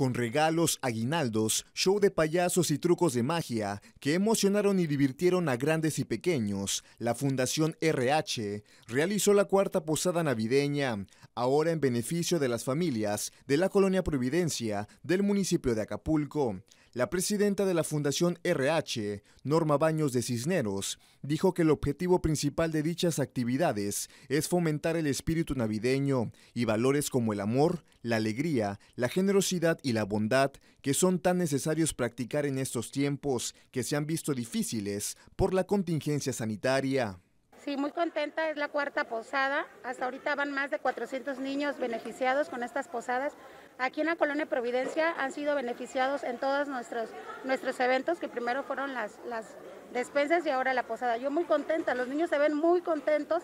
con regalos, aguinaldos, show de payasos y trucos de magia que emocionaron y divirtieron a grandes y pequeños, la Fundación RH realizó la cuarta posada navideña, ahora en beneficio de las familias de la colonia Providencia del municipio de Acapulco. La presidenta de la Fundación RH, Norma Baños de Cisneros, dijo que el objetivo principal de dichas actividades es fomentar el espíritu navideño y valores como el amor, la alegría, la generosidad y la bondad que son tan necesarios practicar en estos tiempos que se han visto difíciles por la contingencia sanitaria. Sí, muy contenta, es la cuarta posada. Hasta ahorita van más de 400 niños beneficiados con estas posadas. Aquí en la Colonia Providencia han sido beneficiados en todos nuestros, nuestros eventos, que primero fueron las, despensas y ahora la posada. Yo muy contenta, los niños se ven muy contentos,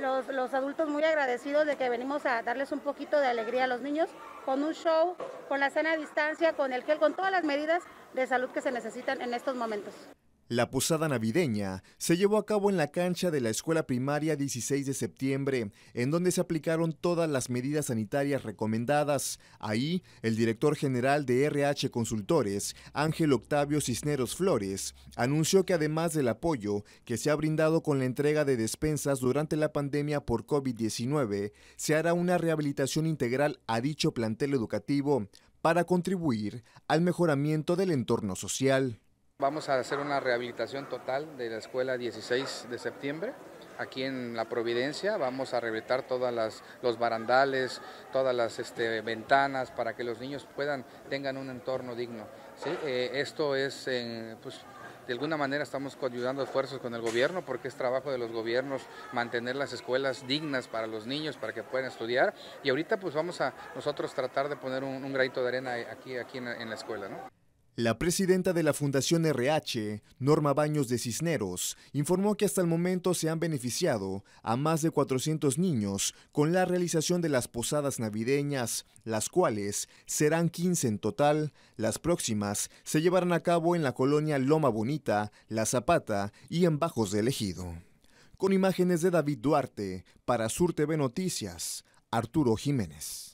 los, adultos muy agradecidos de que venimos a darles un poquito de alegría a los niños con un show, con la cena a distancia, con el gel, con todas las medidas de salud que se necesitan en estos momentos. La posada navideña se llevó a cabo en la cancha de la escuela primaria 16 de septiembre, en donde se aplicaron todas las medidas sanitarias recomendadas. Ahí, el director general de RH Consultores, Ángel Octavio Cisneros Flores, anunció que además del apoyo que se ha brindado con la entrega de despensas durante la pandemia por COVID-19, se hará una rehabilitación integral a dicho plantel educativo para contribuir al mejoramiento del entorno social. Vamos a hacer una rehabilitación total de la escuela 16 de septiembre. Aquí en La Providencia vamos a rehabilitar todas los barandales, todas las este, ventanas para que los niños puedan tengan un entorno digno. Eh, esto es eh, pues, de alguna manera estamos ayudando esfuerzos con el gobierno porque es trabajo de los gobiernos mantener las escuelas dignas para los niños para que puedan estudiar y ahorita pues vamos a nosotros tratar de poner un, un de arena aquí, aquí en, en la escuela. ¿no? La presidenta de la Fundación RH, Norma Baños de Cisneros, informó que hasta el momento se han beneficiado a más de 400 niños con la realización de las posadas navideñas, las cuales serán 15 en total. Las próximas se llevarán a cabo en la colonia Loma Bonita, La Zapata y en Bajos del Ejido. Con imágenes de David Duarte, para Sur TV Noticias, Arturo Jiménez.